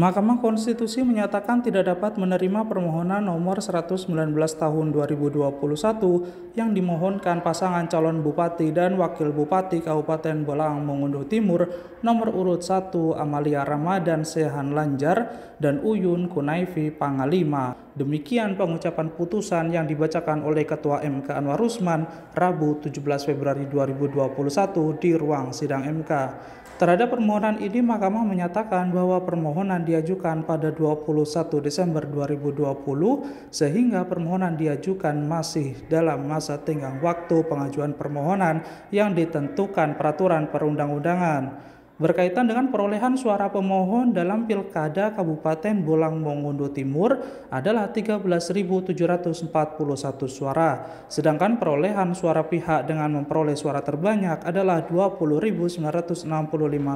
Mahkamah Konstitusi menyatakan tidak dapat menerima permohonan nomor 119 tahun 2021 yang dimohonkan pasangan calon bupati dan wakil bupati Kabupaten Bolang Mongondo Timur nomor urut 1 Amalia Ramadan Sehan Lanjar dan Uyun Kunaifi Pangalima Demikian pengucapan putusan yang dibacakan oleh Ketua MK Anwar Usman Rabu 17 Februari 2021 di ruang sidang MK. Terhadap permohonan ini, Mahkamah menyatakan bahwa permohonan diajukan pada 21 Desember 2020 sehingga permohonan diajukan masih dalam masa tenggang waktu pengajuan permohonan yang ditentukan peraturan perundang-undangan berkaitan dengan perolehan suara pemohon dalam Pilkada Kabupaten Bolang Mongondo Timur adalah 13.741 suara, sedangkan perolehan suara pihak dengan memperoleh suara terbanyak adalah 20.965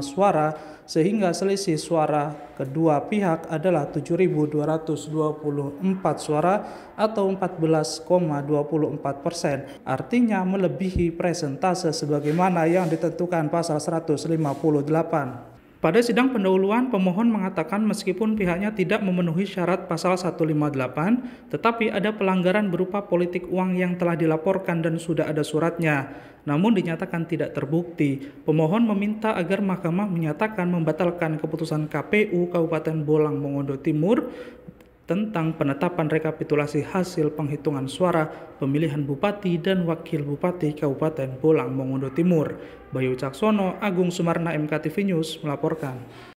suara sehingga selisih suara kedua pihak adalah 7.224 suara atau 14,24 persen, artinya melebihi presentase sebagaimana yang ditentukan pasal 158. Pada sidang pendahuluan, pemohon mengatakan meskipun pihaknya tidak memenuhi syarat pasal 158, tetapi ada pelanggaran berupa politik uang yang telah dilaporkan dan sudah ada suratnya. Namun dinyatakan tidak terbukti. Pemohon meminta agar mahkamah menyatakan membatalkan keputusan KPU Kabupaten Bolang Mongondo Timur tentang penetapan rekapitulasi hasil penghitungan suara pemilihan Bupati dan Wakil Bupati Kabupaten Bolang Mongondo Timur. Bayu Caksono, Agung Sumarna MKTV News melaporkan.